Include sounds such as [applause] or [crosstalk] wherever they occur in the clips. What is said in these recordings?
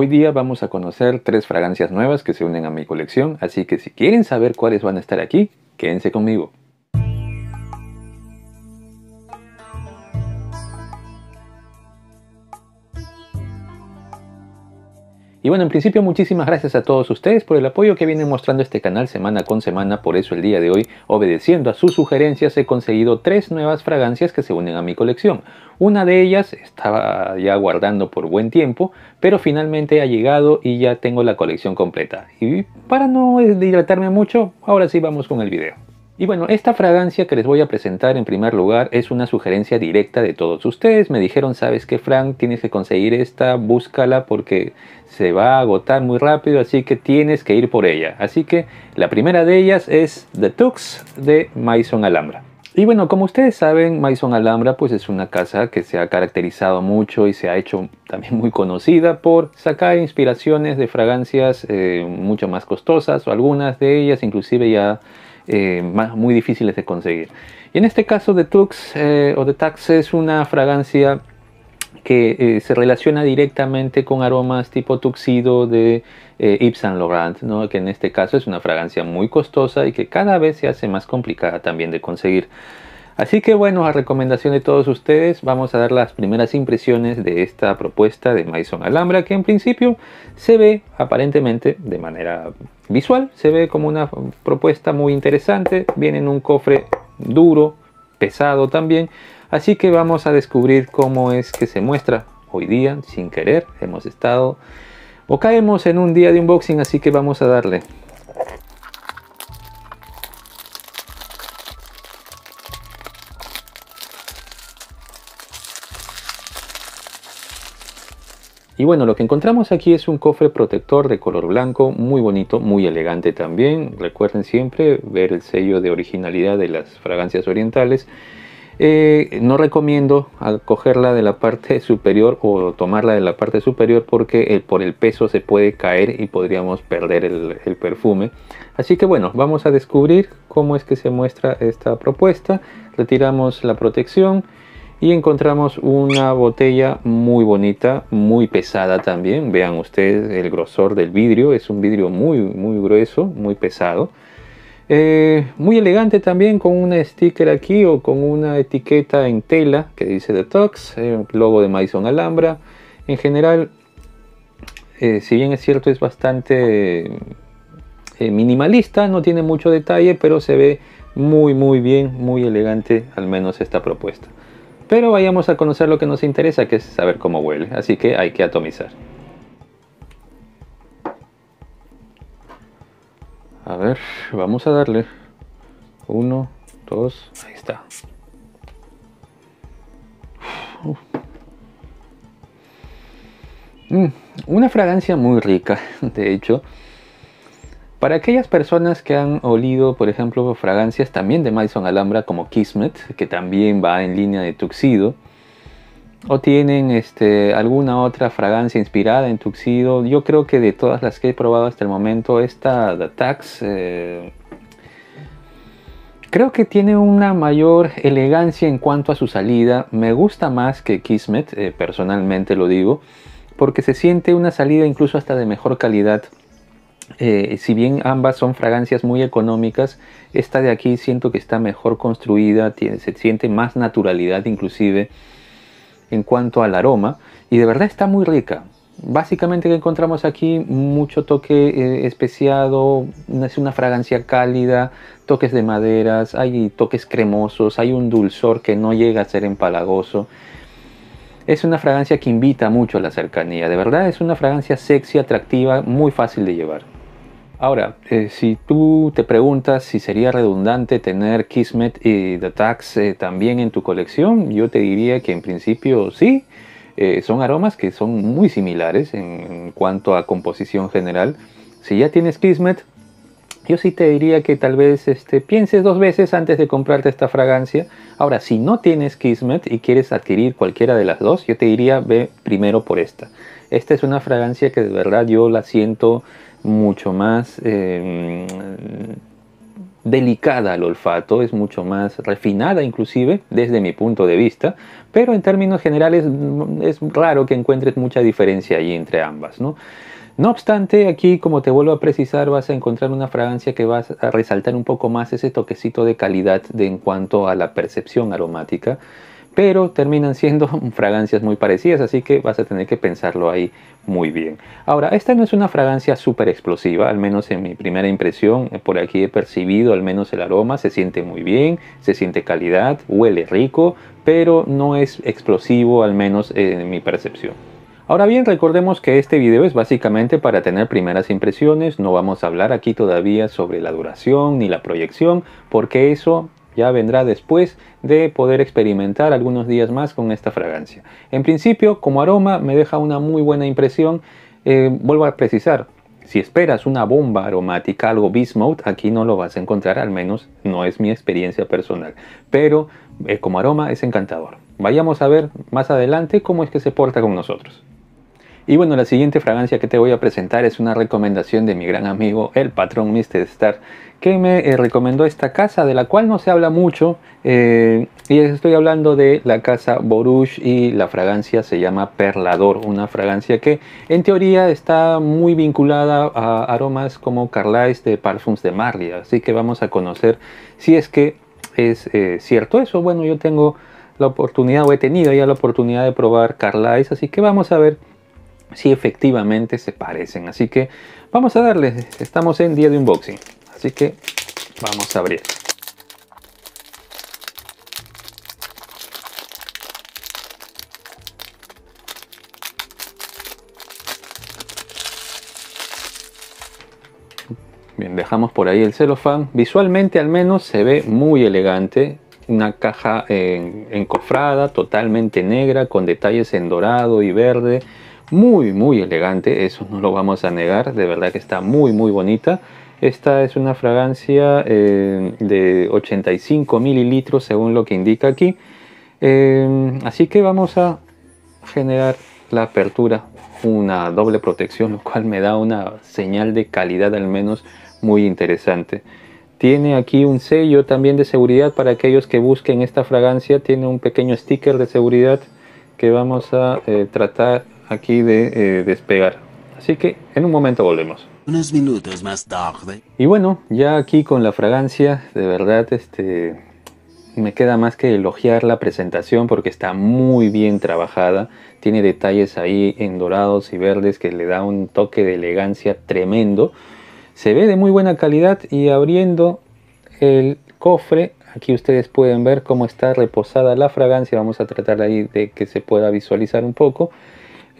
Hoy día vamos a conocer tres fragancias nuevas que se unen a mi colección, así que si quieren saber cuáles van a estar aquí, quédense conmigo. Y bueno, en principio muchísimas gracias a todos ustedes por el apoyo que vienen mostrando este canal semana con semana, por eso el día de hoy, obedeciendo a sus sugerencias, he conseguido tres nuevas fragancias que se unen a mi colección. Una de ellas estaba ya guardando por buen tiempo, pero finalmente ha llegado y ya tengo la colección completa. Y para no dilatarme mucho, ahora sí vamos con el video. Y bueno, esta fragancia que les voy a presentar en primer lugar es una sugerencia directa de todos ustedes. Me dijeron, sabes que Frank, tienes que conseguir esta, búscala porque se va a agotar muy rápido, así que tienes que ir por ella. Así que la primera de ellas es The Tux de Maison Alhambra. Y bueno, como ustedes saben, Maison Alhambra pues es una casa que se ha caracterizado mucho y se ha hecho también muy conocida por sacar inspiraciones de fragancias eh, mucho más costosas o algunas de ellas inclusive ya eh, muy difíciles de conseguir. Y en este caso de Tux eh, o de Tax es una fragancia que eh, se relaciona directamente con aromas tipo tuxido de Yves Saint Laurent, que en este caso es una fragancia muy costosa y que cada vez se hace más complicada también de conseguir. Así que bueno, a recomendación de todos ustedes, vamos a dar las primeras impresiones de esta propuesta de Maison Alhambra, que en principio se ve aparentemente de manera visual, se ve como una propuesta muy interesante, viene en un cofre duro, pesado también, así que vamos a descubrir cómo es que se muestra hoy día, sin querer, hemos estado o caemos en un día de unboxing, así que vamos a darle. Y bueno, lo que encontramos aquí es un cofre protector de color blanco, muy bonito, muy elegante también. Recuerden siempre ver el sello de originalidad de las fragancias orientales. Eh, no recomiendo cogerla de la parte superior o tomarla de la parte superior porque por el peso se puede caer y podríamos perder el, el perfume. Así que bueno, vamos a descubrir cómo es que se muestra esta propuesta. Retiramos la protección y encontramos una botella muy bonita, muy pesada también. Vean ustedes el grosor del vidrio, es un vidrio muy, muy grueso, muy pesado. Eh, muy elegante también con un sticker aquí o con una etiqueta en tela que dice Detox, eh, logo de Maison Alhambra. En general, eh, si bien es cierto, es bastante eh, minimalista, no tiene mucho detalle, pero se ve muy, muy bien, muy elegante, al menos esta propuesta. Pero vayamos a conocer lo que nos interesa, que es saber cómo huele, así que hay que atomizar. A ver, vamos a darle. Uno, dos, ahí está. Mm, una fragancia muy rica, [laughs] de hecho. Para aquellas personas que han olido, por ejemplo, fragancias también de Maison Alhambra como Kismet, que también va en línea de Tuxedo, o tienen este, alguna otra fragancia inspirada en Tuxedo, yo creo que de todas las que he probado hasta el momento, esta The Tax eh, creo que tiene una mayor elegancia en cuanto a su salida. Me gusta más que Kismet, eh, personalmente lo digo, porque se siente una salida incluso hasta de mejor calidad eh, si bien ambas son fragancias muy económicas, esta de aquí siento que está mejor construida, se siente más naturalidad inclusive en cuanto al aroma y de verdad está muy rica. Básicamente que encontramos aquí mucho toque eh, especiado, es una fragancia cálida, toques de maderas, hay toques cremosos, hay un dulzor que no llega a ser empalagoso. Es una fragancia que invita mucho a la cercanía, de verdad es una fragancia sexy, atractiva, muy fácil de llevar. Ahora, eh, si tú te preguntas si sería redundante tener Kismet y eh, The Tax eh, también en tu colección, yo te diría que en principio sí. son aromas que son muy similares en, cuanto a composición general. Si ya tienes Kismet, yo sí te diría que tal vez este, pienses dos veces antes de comprarte esta fragancia. Ahora, si no tienes Kismet y quieres adquirir cualquiera de las dos, yo te diría ve primero por esta. Esta es una fragancia que de verdad yo la siento mucho más eh, mm, delicada al olfato, es mucho más refinada inclusive desde mi punto de vista, pero en términos generales mm, es raro que encuentres mucha diferencia allí entre ambas, ¿no? No obstante, aquí, como te vuelvo a precisar, vas a encontrar una fragancia que va a resaltar un poco más ese toquecito de calidad de, en cuanto a la percepción aromática pero terminan siendo [laughs] fragancias muy parecidas, así que vas a tener que pensarlo ahí muy bien. Ahora, esta no es una fragancia súper explosiva, al menos en mi primera impresión, eh, por aquí he percibido al menos el aroma, se siente muy bien, se siente calidad, huele rico, pero no es explosivo, al menos en mi percepción. Ahora bien, recordemos que este video es básicamente para tener primeras impresiones, no vamos a hablar aquí todavía sobre la duración ni la proyección, porque eso ya vendrá después de poder experimentar algunos días más con esta fragancia. En principio, como aroma, me deja una muy buena impresión. Eh, vuelvo a precisar, si esperas una bomba aromática, algo mode, aquí no lo vas a encontrar, al menos no es mi experiencia personal. Pero eh, como aroma es encantador. Vayamos a ver más adelante cómo es que se porta con nosotros. Y bueno, la siguiente fragancia que te voy a presentar es una recomendación de mi gran amigo, el patrón Mr. Star, que me eh, recomendó esta casa de la cual no se habla mucho. Eh, y estoy hablando de la casa Borush y la fragancia se llama Perlador, una fragancia que en teoría está muy vinculada a aromas como Carlisle de Parfums de Marly. Así que vamos a conocer si es que es eh, cierto eso. Bueno, yo tengo la oportunidad o he tenido ya la oportunidad de probar Carlisle, así que vamos a ver Sí, efectivamente se parecen. Así que vamos a darles, estamos en día de unboxing, así que vamos a abrir. Bien, dejamos por ahí el celofán. Visualmente al menos se ve muy elegante. Una caja eh, encofrada, totalmente negra, con detalles en dorado y verde muy, muy elegante, eso no lo vamos a negar, de verdad que está muy, muy bonita. Esta es una fragancia eh, de 85 mililitros según lo que indica aquí. Eh, así que vamos a generar la apertura, una doble protección, lo cual me da una señal de calidad al menos muy interesante. Tiene aquí un sello también de seguridad para aquellos que busquen esta fragancia. Tiene un pequeño sticker de seguridad que vamos a eh, tratar aquí de eh, despegar. Así que en un momento volvemos. Unos minutos más tarde. Y bueno, ya aquí con la fragancia, de verdad, este, me queda más que elogiar la presentación porque está muy bien trabajada. Tiene detalles ahí en dorados y verdes que le da un toque de elegancia tremendo. Se ve de muy buena calidad y abriendo el cofre, aquí ustedes pueden ver cómo está reposada la fragancia. Vamos a tratar ahí de que se pueda visualizar un poco.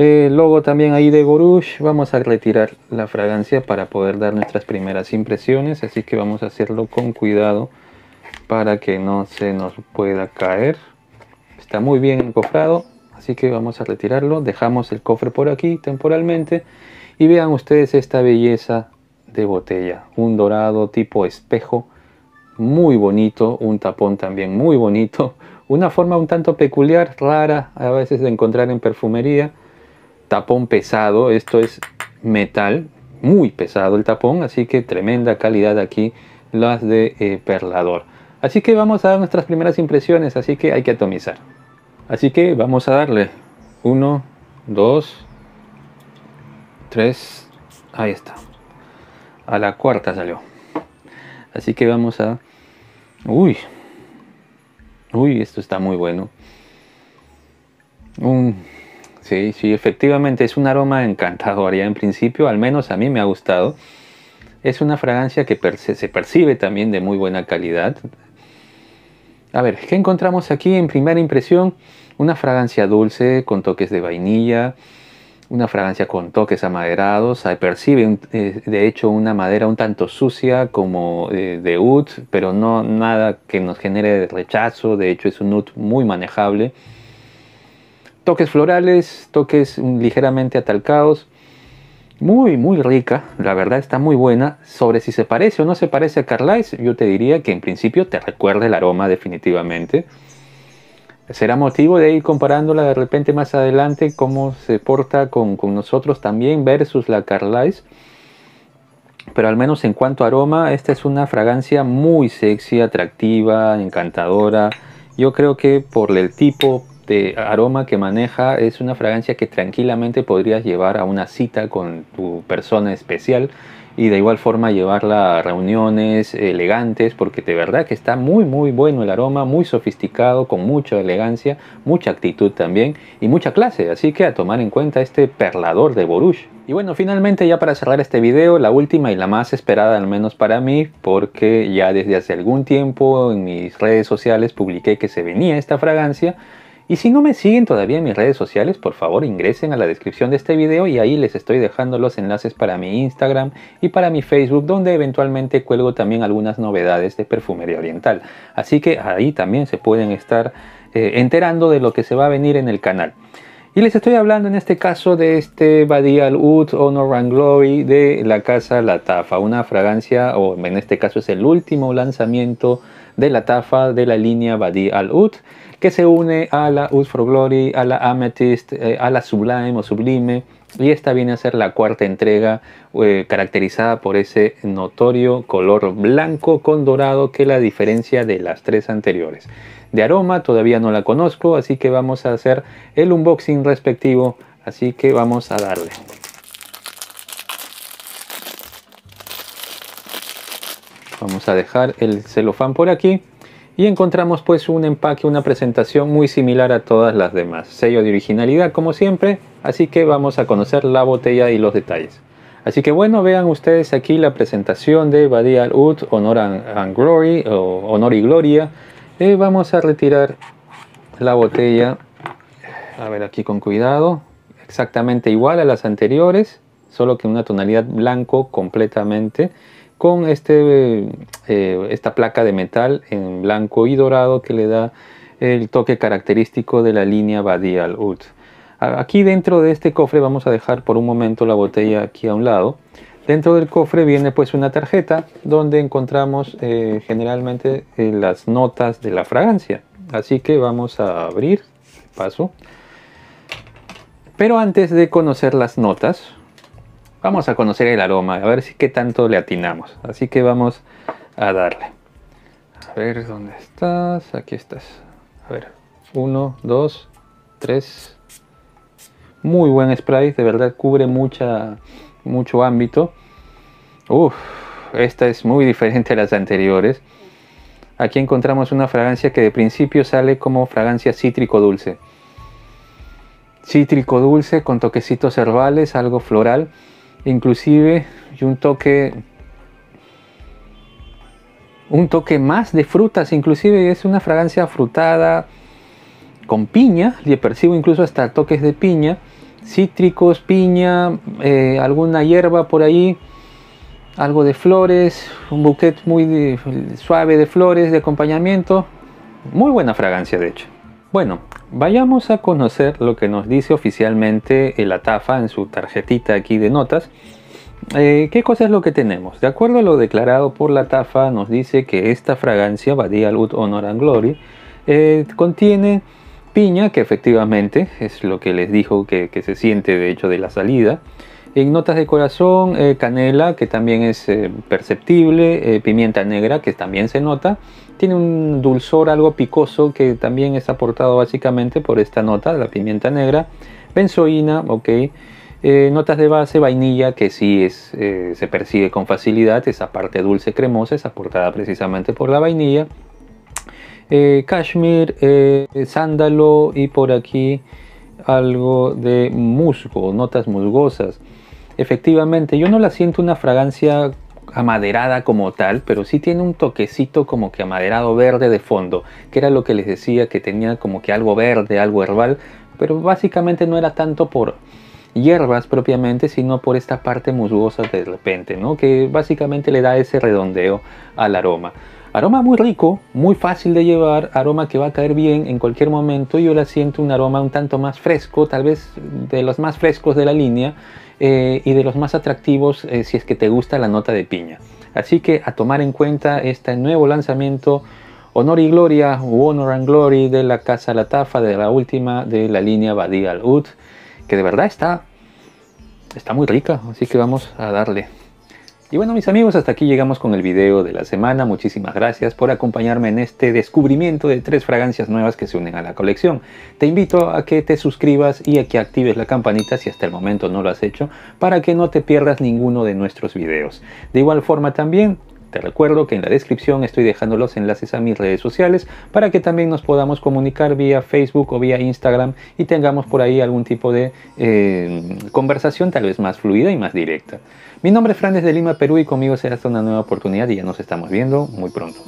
Eh, luego logo también ahí de Gorush. Vamos a retirar la fragancia para poder dar nuestras primeras impresiones. Así que vamos a hacerlo con cuidado para que no se nos pueda caer. Está muy bien encofrado. Así que vamos a retirarlo. Dejamos el cofre por aquí temporalmente. Y vean ustedes esta belleza de botella. Un dorado tipo espejo. Muy bonito. Un tapón también muy bonito. Una forma un tanto peculiar, rara a veces de encontrar en perfumería tapón pesado, esto es metal, muy pesado el tapón, así que tremenda calidad aquí las de eh, perlador. Así que vamos a dar nuestras primeras impresiones, así que hay que atomizar. Así que vamos a darle 1, 2, 3, ahí está. A la cuarta salió. Así que vamos a... Uy, uy, esto está muy bueno. Un Sí, efectivamente es un aroma encantador ya en principio, al menos a mí me ha gustado. Es una fragancia que se percibe también de muy buena calidad. A ver, ¿qué encontramos aquí en primera impresión? Una fragancia dulce con toques de vainilla, una fragancia con toques amaderados. Se percibe eh, de hecho una madera un tanto sucia como eh, de oud, pero no nada que nos genere rechazo. De hecho es un oud muy manejable toques florales, toques ligeramente atalcados. Muy, muy rica, la verdad está muy buena. Sobre si se parece o no se parece a Carlisle, yo te diría que en principio te recuerda el aroma definitivamente. Será motivo de ir comparándola de repente más adelante, cómo se porta con, con nosotros también versus la Carlisle. Pero al menos en cuanto a aroma, esta es una fragancia muy sexy, atractiva, encantadora. Yo creo que por el tipo, este aroma que maneja es una fragancia que tranquilamente podrías llevar a una cita con tu persona especial y de igual forma llevarla a reuniones elegantes porque de verdad que está muy muy bueno el aroma, muy sofisticado, con mucha elegancia, mucha actitud también y mucha clase, así que a tomar en cuenta este perlador de Borush Y bueno, finalmente ya para cerrar este video, la última y la más esperada al menos para mí, porque ya desde hace algún tiempo en mis redes sociales publiqué que se venía esta fragancia y si no me siguen todavía en mis redes sociales, por favor ingresen a la descripción de este video y ahí les estoy dejando los enlaces para mi Instagram y para mi Facebook, donde eventualmente cuelgo también algunas novedades de perfumería oriental. Así que ahí también se pueden estar eh, enterando de lo que se va a venir en el canal. Y les estoy hablando en este caso de este Badial Oud Honor and Glory de la casa La Tafa, una fragancia, o en este caso es el último lanzamiento de La Tafa de la línea Badial Oud, que se une a la Oud for Glory, a la Amethyst, eh, a la Sublime o Sublime, y esta viene a ser la cuarta entrega eh, caracterizada por ese notorio color blanco con dorado que la diferencia de las tres anteriores. De aroma todavía no la conozco, así que vamos a hacer el unboxing respectivo, así que vamos a darle. Vamos a dejar el celofán por aquí y encontramos pues un empaque, una presentación muy similar a todas las demás. Sello de originalidad como siempre Así que vamos a conocer la botella y los detalles. Así que bueno, vean ustedes aquí la presentación de Badia al Honor and, Glory, Honor y Gloria. Eh, vamos a retirar la botella, a ver aquí con cuidado, exactamente igual a las anteriores, solo que una tonalidad blanco completamente, con este, eh, esta placa de metal en blanco y dorado que le da el toque característico de la línea Badial Ud. Aquí dentro de este cofre vamos a dejar por un momento la botella aquí a un lado. Dentro del cofre viene pues una tarjeta donde encontramos eh, generalmente eh, las notas de la fragancia. Así que vamos a abrir, paso. Pero antes de conocer las notas, vamos a conocer el aroma, a ver si qué tanto le atinamos. Así que vamos a darle. A ver dónde estás, aquí estás. A ver, uno, dos, tres, muy buen spray, de verdad cubre mucha, mucho ámbito. Uf, esta es muy diferente a las anteriores. Aquí encontramos una fragancia que de principio sale como fragancia cítrico dulce. Cítrico dulce con toquecitos herbales, algo floral, inclusive y un toque un toque más de frutas, inclusive es una fragancia frutada, con piña, le percibo incluso hasta toques de piña, cítricos, piña, eh, alguna hierba por ahí, algo de flores, un bouquet muy suave de flores de acompañamiento, muy buena fragancia de hecho. Bueno, vayamos a conocer lo que nos dice oficialmente la tafa en su tarjetita aquí de notas. Eh, ¿Qué cosa es lo que tenemos? De acuerdo a lo declarado por la TAFA, nos dice que esta fragancia, Badia Lut Honor and Glory, eh, contiene piña, que efectivamente es lo que les dijo que, se siente de hecho de la salida. En notas de corazón, eh, canela, que también es eh, perceptible, eh, pimienta negra, que también se nota. Tiene un dulzor algo picoso que también es aportado básicamente por esta nota, la pimienta negra. Benzoína, ok. notas de base, vainilla, que sí es, se percibe con facilidad. Esa parte dulce cremosa es aportada precisamente por la vainilla. Eh, eh, sándalo y por aquí algo de musgo, notas musgosas. Efectivamente, yo no la siento una fragancia amaderada como tal, pero sí tiene un toquecito como que amaderado verde de fondo, que era lo que les decía que tenía como que algo verde, algo herbal, pero básicamente no era tanto por hierbas propiamente, sino por esta parte musgosa de repente, ¿no? Que básicamente le da ese redondeo al aroma. Aroma muy rico, muy fácil de llevar, aroma que va a caer bien en cualquier momento. Yo la siento un aroma un tanto más fresco, tal vez de los más frescos de la línea eh, y de los más atractivos eh, si es que te gusta la nota de piña. Así que a tomar en cuenta este nuevo lanzamiento Honor y Gloria, Honor and Glory de la Casa La Tafa, de la última de la línea Badía Al Ud, que de verdad está, está muy rica, así que vamos a darle. Y bueno mis amigos, hasta aquí llegamos con el video de la semana. Muchísimas gracias por acompañarme en este descubrimiento de tres fragancias nuevas que se unen a la colección. Te invito a que te suscribas y a que actives la campanita si hasta el momento no lo has hecho para que no te pierdas ninguno de nuestros videos. De igual forma también te recuerdo que en la descripción estoy dejando los enlaces a mis redes sociales para que también nos podamos comunicar vía Facebook o vía Instagram y tengamos por ahí algún tipo de eh, conversación tal vez más fluida y más directa. Mi nombre es Fran desde Lima, Perú y conmigo se hace una nueva oportunidad y ya nos estamos viendo muy pronto.